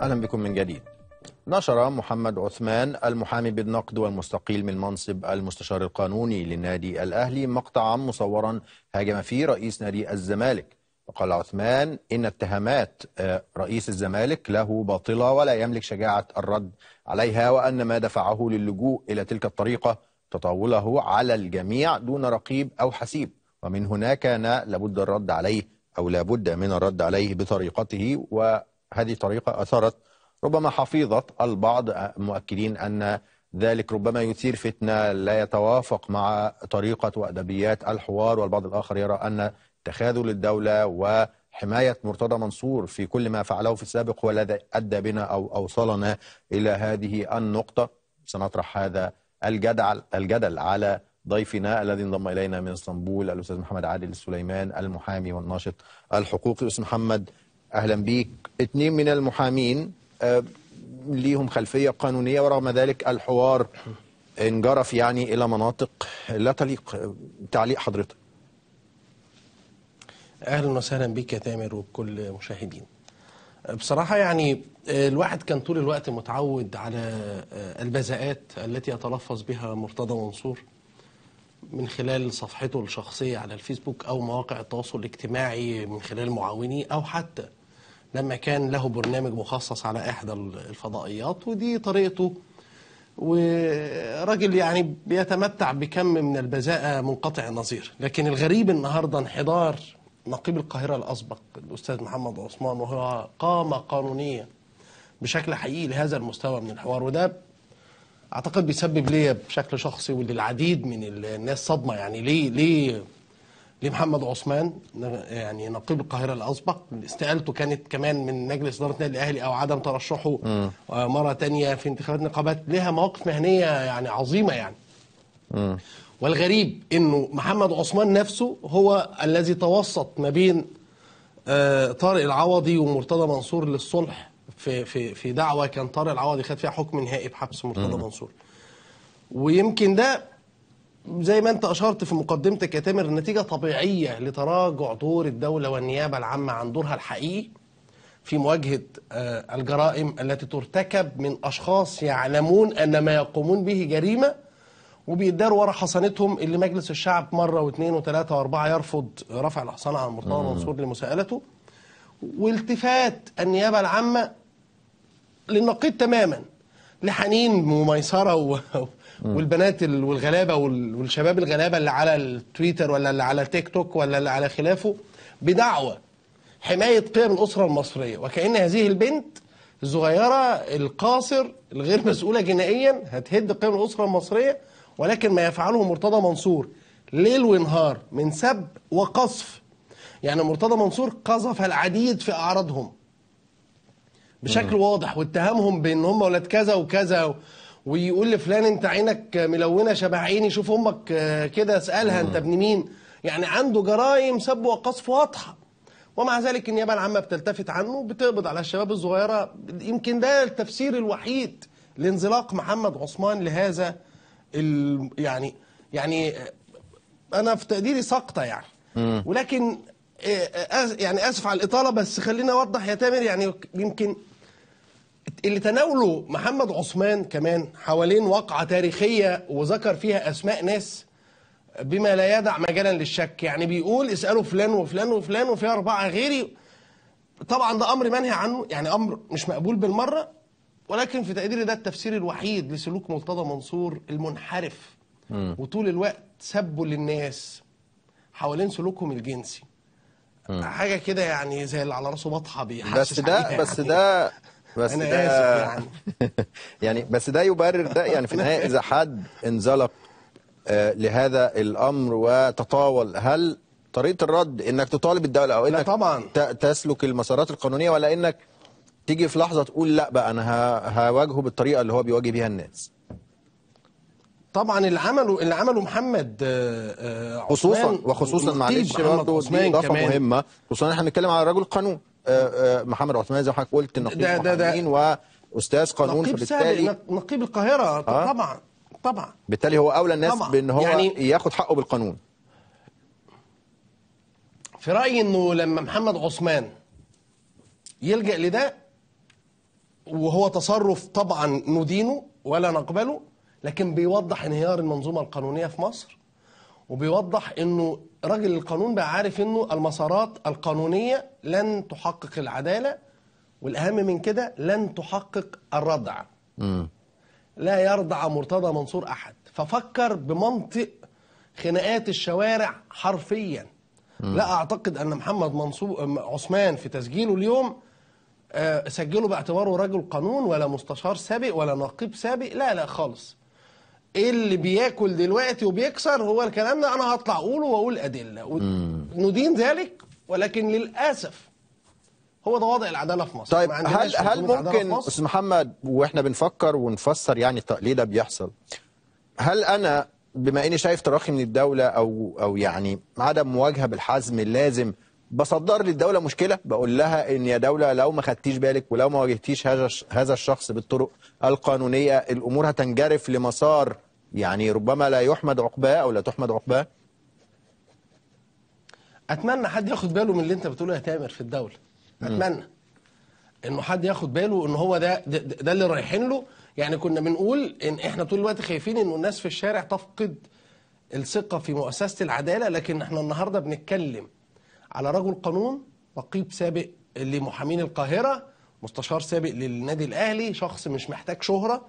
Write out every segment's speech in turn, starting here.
أهلا بكم من جديد نشر محمد عثمان المحامي بالنقد والمستقيل من منصب المستشار القانوني للنادي الأهلي مقطعا مصورا هاجم فيه رئيس نادي الزمالك وقال عثمان إن اتهامات آه، رئيس الزمالك له باطلة ولا يملك شجاعة الرد عليها وأن ما دفعه للجوء إلى تلك الطريقة تطاوله على الجميع دون رقيب أو حسيب ومن هنا كان لابد الرد عليه أو لابد من الرد عليه بطريقته وهذه الطريقة أثارت ربما حفيظة البعض مؤكدين أن ذلك ربما يثير فتنة لا يتوافق مع طريقة وأدبيات الحوار والبعض الآخر يرى أن تخاذل الدولة وحماية مرتضى منصور في كل ما فعله في السابق هو الذي أدى بنا أو أوصلنا إلى هذه النقطة سنطرح هذا الجدل الجدل على ضيفنا الذي انضم الينا من اسطنبول الاستاذ محمد عادل سليمان المحامي والناشط الحقوقي استاذ محمد اهلا بيك اثنين من المحامين آه، ليهم خلفيه قانونيه ورغم ذلك الحوار انجرف يعني الى مناطق لا تليق تعليق حضرتك اهلا وسهلا بك يا تامر وبكل المشاهدين بصراحة يعني آه، الواحد كان طول الوقت متعود على آه، البزاءات التي يتلفظ بها مرتضى منصور من خلال صفحته الشخصية على الفيسبوك أو مواقع التواصل الاجتماعي من خلال معاونيه أو حتى لما كان له برنامج مخصص على إحدى الفضائيات ودي طريقته وراجل يعني بيتمتع بكم من البذاءة منقطع النظير لكن الغريب النهاردة انحدار نقيب القاهرة الأسبق الأستاذ محمد عثمان وهو قام قانونيا بشكل حقيقي لهذا المستوى من الحوار وده اعتقد بيسبب ليا بشكل شخصي وللعديد من الناس صدمه يعني ليه ليه ليه محمد عثمان يعني نقيب القاهره الاسبق استقالته كانت كمان من مجلس اداره النادي الاهلي او عدم ترشحه م. آه، مره تانية في انتخابات نقابات لها مواقف مهنيه يعني عظيمه يعني م. والغريب انه محمد عثمان نفسه هو الذي توسط ما بين آه، طارق العوضي ومرتضى منصور للصلح في في في دعوه كان طارق العوضي خد فيها حكم نهائي بحبس مرتضى منصور ويمكن ده زي ما انت اشرت في مقدمتك يا تامر نتيجه طبيعيه لتراجع دور الدوله والنيابه العامه عن دورها الحقيقي في مواجهه آه، الجرائم التي ترتكب من اشخاص يعلمون ان ما يقومون به جريمه وبيداروا ورا حصانتهم اللي مجلس الشعب مره واثنين وثلاثه واربعه يرفض رفع الحصانه عن مرتضى منصور لمساءلته والتفات النيابه العامه للنقيض تماما لحنين وميسره و... والبنات والغلابه والشباب الغلابه اللي على التويتر ولا اللي على تيك توك ولا اللي على خلافه بدعوه حمايه قيم الاسره المصريه وكأن هذه البنت الصغيره القاصر الغير مسؤوله جنائيا هتهد قيم الاسره المصريه ولكن ما يفعله مرتضى منصور ليل ونهار من سب وقصف يعني مرتضى منصور قذف العديد في أعراضهم بشكل واضح واتهمهم بان هم ولاد كذا وكذا ويقول لفلان انت عينك ملونه شبه عيني شوف امك آه، كده اسالها انت ابن مين يعني عنده جرائم سب وقذف واضحه ومع ذلك النيابه العامه بتلتفت عنه وبتقبض على الشباب الصغيره يمكن ده التفسير الوحيد لانزلاق محمد عثمان لهذا ال... يعني يعني آه، انا في تقديري سقطه يعني ولكن إيه، يعني اسف على الاطاله بس خليني اوضح يا تامر يعني يمكن اللي تناوله محمد عثمان كمان حوالين واقعه تاريخيه وذكر فيها اسماء ناس بما لا يدع مجالا للشك يعني بيقول اسالوا فلان وفلان وفلان وفي اربعه غيري طبعا ده امر منهي عنه يعني امر مش مقبول بالمره ولكن في تقديري ده التفسير الوحيد لسلوك مرتضى منصور المنحرف م. وطول الوقت سبه للناس حوالين سلوكهم الجنسي حاجه كده يعني زي اللي على راسه بطحه بيحس بس ده بس يعني. ده بس ده يعني. يعني بس ده يبرر ده يعني في النهايه اذا حد انزلق آه، لهذا الامر وتطاول هل طريقه الرد انك تطالب الدوله او انك طبعا تسلك المسارات القانونيه ولا انك تيجي في لحظه تقول لا بقى انا هواجهه بالطريقه اللي هو بيواجه بيها الناس طبعا اللي عمله اللي عمله محمد آه، آه، خصوصا وخصوصا معلش برضه دي اضافه مهمه خصوصا احنا بنتكلم على رجل قانون آه، محمد عثمان زي ما حضرتك قلت نقيب ده ده ده واستاذ قانون نقيب فبالتالي نقيب القاهره آه؟ طبعا طبعا بالتالي هو اولى الناس طبعا. بان هو يعني ياخد حقه بالقانون في رايي انه لما محمد عثمان يلجا لده وهو تصرف طبعا ندينه ولا نقبله لكن بيوضح انهيار المنظومة القانونية في مصر وبيوضح انه راجل القانون بقى عارف انه المسارات القانونية لن تحقق العدالة والاهم من كده لن تحقق الردع م. لا يرضع مرتضى منصور احد ففكر بمنطق خناقات الشوارع حرفيا م. لا اعتقد ان محمد منصور عثمان في تسجيله اليوم آه، سجله باعتباره رجل قانون ولا مستشار سابق ولا نقيب سابق لا لا خالص ايه اللي بياكل دلوقتي وبيكسر هو الكلام ده انا هطلع اقوله واقول ادله ندين ذلك ولكن للاسف هو ده وضع العداله في مصر طيب هل هل ممكن استاذ محمد واحنا بنفكر ونفسر يعني ليه ده بيحصل هل انا بما اني شايف تراخي من الدوله او او يعني عدم مواجهه بالحزم اللازم بصدر للدوله مشكله بقول لها ان يا دوله لو ما خدتيش بالك ولو ما واجهتيش هذا الشخص بالطرق القانونيه الامور هتنجرف لمسار يعني ربما لا يحمد عقباه او لا تحمد عقباه اتمنى حد ياخد باله من اللي انت بتقوله يا تامر في الدوله اتمنى انه حد ياخد باله ان هو ده ده, ده اللي رايحين له يعني كنا بنقول ان احنا طول الوقت خايفين انه الناس في الشارع تفقد الثقه في مؤسسه العداله لكن احنا النهارده بنتكلم على رجل قانون نقيب سابق لمحامين القاهرة مستشار سابق للنادي الأهلي شخص مش محتاج شهرة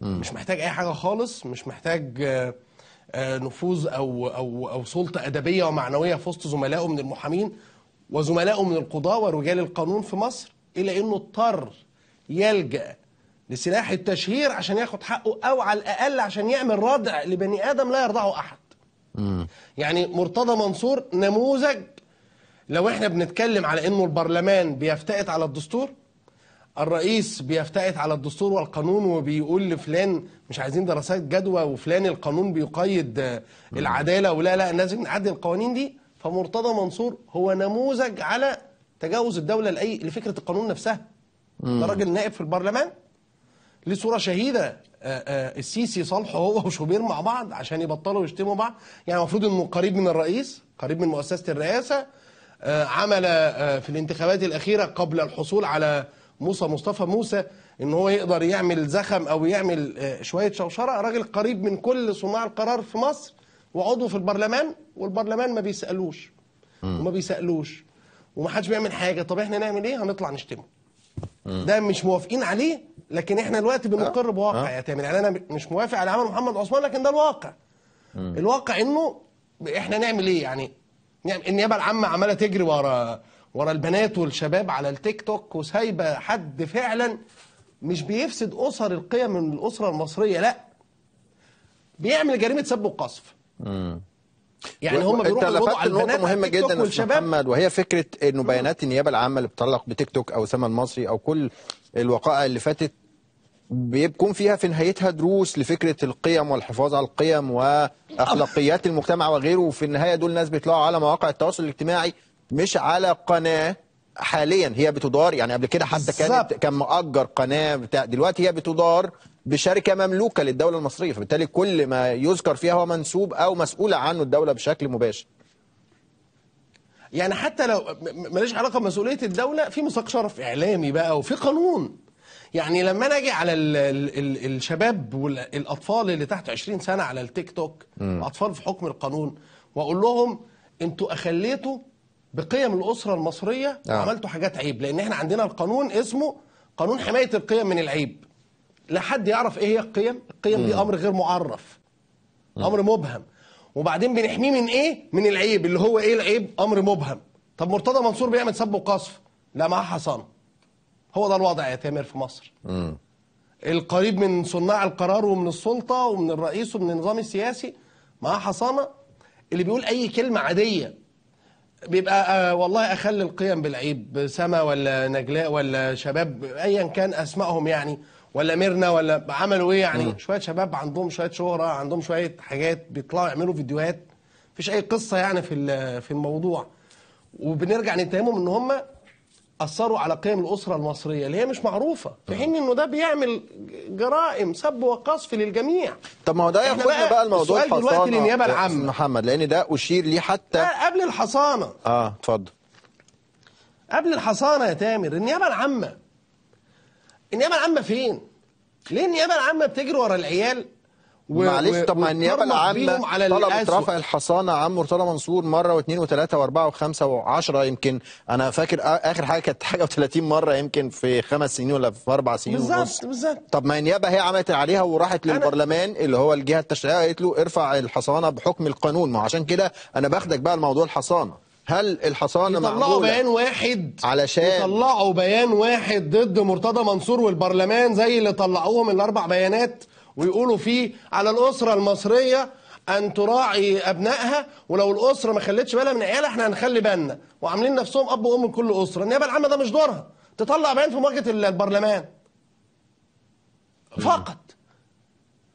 مم. مش محتاج أي حاجة خالص مش محتاج آه، آه، نفوذ أو, أو, أو سلطة أدبية ومعنوية في وسط زملائه من المحامين وزملائه من القضاة ورجال القانون في مصر إلى أنه اضطر يلجأ لسلاح التشهير عشان ياخد حقه أو على الأقل عشان يعمل ردع لبني آدم لا يرضعه أحد مم. يعني مرتضى منصور نموذج لو احنا بنتكلم على انه البرلمان بيفتئت على الدستور الرئيس بيفتئت على الدستور والقانون وبيقول لفلان مش عايزين دراسات جدوى وفلان القانون بيقيد العداله ولا لا لازم نعدل القوانين دي فمرتضى منصور هو نموذج على تجاوز الدوله لاي لفكره القانون نفسها ده راجل نائب في البرلمان ليه صوره شهيده آه، آه، السيسي صالحه هو وشوبير مع بعض عشان يبطلوا يشتموا بعض يعني المفروض انه قريب من الرئيس قريب من مؤسسه الرئاسه آه، عمل آه، في الانتخابات الأخيرة قبل الحصول على موسى مصطفى موسى ان هو يقدر يعمل زخم او يعمل آه، شويه شوشره راجل قريب من كل صناع القرار في مصر وعضو في البرلمان والبرلمان ما بيسالوش وما بيسالوش ومحدش بيعمل حاجه طب احنا نعمل ايه هنطلع نشتمه ده مش موافقين عليه لكن احنا دلوقتي بنقر بواقع يا تامر يعني انا مش موافق على عمل محمد عثمان لكن ده الواقع الواقع انه احنا نعمل ايه يعني يعني النيابه العامه عماله تجري ورا ورا البنات والشباب على التيك توك وسايبه حد فعلا مش بيفسد اسر القيم من الاسره المصريه لا بيعمل جريمه سب وقصف يعني هم بيروحوا على البنات مهمه جدا محمد وهي فكره انه بيانات النيابه العامه اللي بتطلق بتيك توك او سما المصري او كل الوقائع اللي فاتت بيكون فيها في نهايتها دروس لفكره القيم والحفاظ على القيم واخلاقيات المجتمع وغيره وفي النهايه دول ناس بيطلعوا على مواقع التواصل الاجتماعي مش على قناه حاليا هي بتدار يعني قبل كده حتى كانت كان مأجر قناه بتاع دلوقتي هي بتدار بشركه مملوكه للدوله المصريه فبالتالي كل ما يذكر فيها هو منسوب او مسؤوله عنه الدوله بشكل مباشر يعني حتى لو ماليش علاقه بمسؤوليه الدوله في ميثاق شرف اعلامي بقى وفي قانون يعني لما انا اجي على الـ الـ الـ الشباب والاطفال اللي تحت 20 سنه على التيك توك م. اطفال في حكم القانون واقول لهم انتوا اخليتوا بقيم الاسره المصريه آه. وعملتوا حاجات عيب لان احنا عندنا القانون اسمه قانون حمايه القيم من العيب لا حد يعرف ايه هي القيم القيم م. دي امر غير معرف م. امر مبهم وبعدين بنحميه من ايه من العيب اللي هو ايه العيب امر مبهم طب مرتضى منصور بيعمل سب وقصف لا معاه حصانه هو ده الوضع يا تامر في مصر م. القريب من صناع القرار ومن السلطة ومن الرئيس ومن النظام السياسي معاه حصانة اللي بيقول أي كلمة عادية بيبقى آه والله أخلي القيم بالعيب سما ولا نجلاء ولا شباب أيا كان أسمائهم يعني ولا ميرنا ولا عملوا إيه يعني م. شوية شباب عندهم شوية شهرة عندهم شوية حاجات بيطلعوا يعملوا فيديوهات مفيش أي قصة يعني في في الموضوع وبنرجع نتهمهم إن هم اثروا على قيم الاسره المصريه اللي هي مش معروفه في حين انه ده بيعمل جرائم سب وقذف للجميع طب ما هو ده يا اخوانا بقى الموضوع السؤال دلوقتي للنيابه إيه، العامه محمد لان ده اشير ليه حتى آه، قبل الحصانه اه اتفضل قبل الحصانه يا تامر النيابه العامه النيابه العامه فين ليه النيابه العامه بتجري ورا العيال و... معلش طب ما النيابه العامه على طلبت الأسوأ. رفع الحصانه عن مرتضى منصور مره واثنين وثلاثه واربعه وخمسه وعشره يمكن انا فاكر اخر حاجه كانت حاجه و30 مره يمكن في خمس سنين ولا في اربع سنين بالظبط بالظبط طب ما النيابه هي عملت عليها وراحت للبرلمان اللي هو الجهه التشريعيه قالت له ارفع الحصانه بحكم القانون ما عشان كده انا باخدك بقى لموضوع الحصانه هل الحصانه معموله يطلعوا بيان واحد علشان يطلعوا بيان واحد ضد مرتضى منصور والبرلمان زي اللي طلعوهم الاربع بيانات ويقولوا فيه على الأسرة المصرية أن تراعي أبنائها ولو الأسرة ما خلتش بالها من عيالها احنا هنخلي بالنا وعاملين نفسهم أب وأم لكل أسرة النيابة العامة ده مش دورها تطلع بيان في مواجهة البرلمان فقط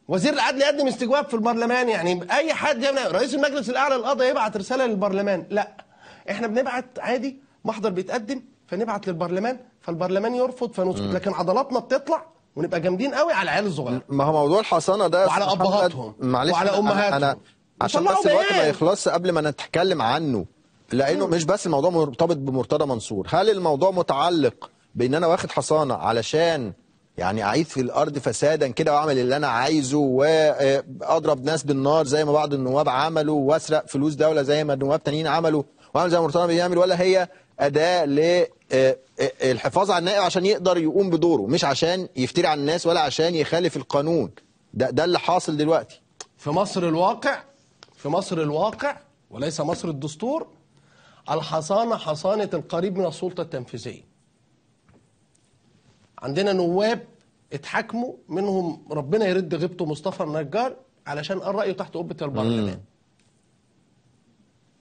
وزير العدل يقدم استجواب في البرلمان يعني اي حد يعمل رئيس المجلس الاعلى للقضاء يبعت رساله للبرلمان لا احنا بنبعت عادي محضر بيتقدم فنبعت للبرلمان فالبرلمان يرفض فنسكت لكن عضلاتنا بتطلع ونبقى جامدين قوي على العيال الصغيره ما هو موضوع الحصانه ده وعلى ابهاتهم معلش وعلى امهاتهم انا عشان بس الوقت ما يخلصش قبل ما نتكلم عنه لانه مش بس الموضوع مرتبط بمرتضى منصور هل الموضوع متعلق بان انا واخد حصانه علشان يعني اعيد في الارض فسادا كده واعمل اللي انا عايزه واضرب آه، ناس بالنار زي ما بعض النواب عملوا واسرق فلوس دوله زي ما النواب تانيين عملوا واعمل زي مرتضى بيعمل ولا هي اداه ل آه، الحفاظ على النائب عشان يقدر يقوم بدوره مش عشان يفتري على الناس ولا عشان يخالف القانون ده ده اللي حاصل دلوقتي في مصر الواقع في مصر الواقع وليس مصر الدستور الحصانة حصانة القريب من السلطة التنفيذية عندنا نواب اتحاكموا منهم ربنا يرد غيبته مصطفى النجار علشان قال رأيه تحت قبة البرلمان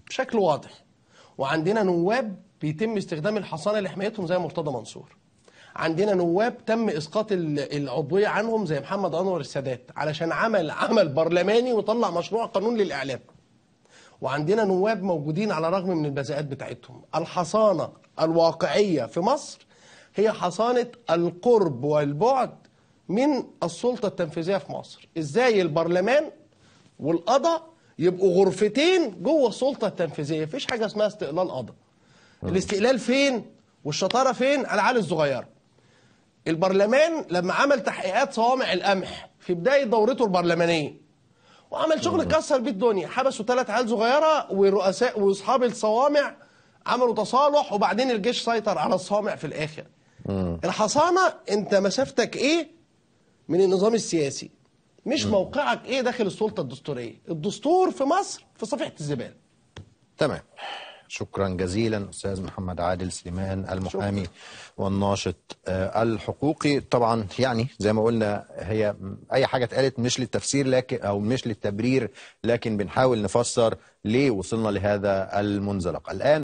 بشكل واضح وعندنا نواب بيتم استخدام الحصانه لحمايتهم زي مرتضى منصور عندنا نواب تم اسقاط العضويه عنهم زي محمد انور السادات علشان عمل عمل برلماني وطلع مشروع قانون للاعلام وعندنا نواب موجودين على الرغم من البزاءات بتاعتهم الحصانه الواقعيه في مصر هي حصانه القرب والبعد من السلطه التنفيذيه في مصر ازاي البرلمان والقضاء يبقوا غرفتين جوه السلطه التنفيذيه مفيش حاجه اسمها استقلال قضاء آه. الاستقلال فين والشطارة فين على العيال الصغيرة البرلمان لما عمل تحقيقات صوامع القمح في بداية دورته البرلمانية وعمل شغل آه. كسر بيه الدنيا حبسوا ثلاث عيال صغيرة ورؤساء واصحاب الصوامع عملوا تصالح وبعدين الجيش سيطر على الصوامع في الآخر آه. الحصانة انت مسافتك ايه من النظام السياسي مش موقعك ايه داخل السلطة الدستورية الدستور في مصر في صفيحة الزبالة تمام شكرا جزيلا أستاذ محمد عادل سليمان المحامي شكرا. والناشط آه، الحقوقي طبعا يعني زي ما قلنا هي أي حاجة اتقالت مش للتفسير لكن أو مش للتبرير لكن بنحاول نفسر ليه وصلنا لهذا المنزلق الآن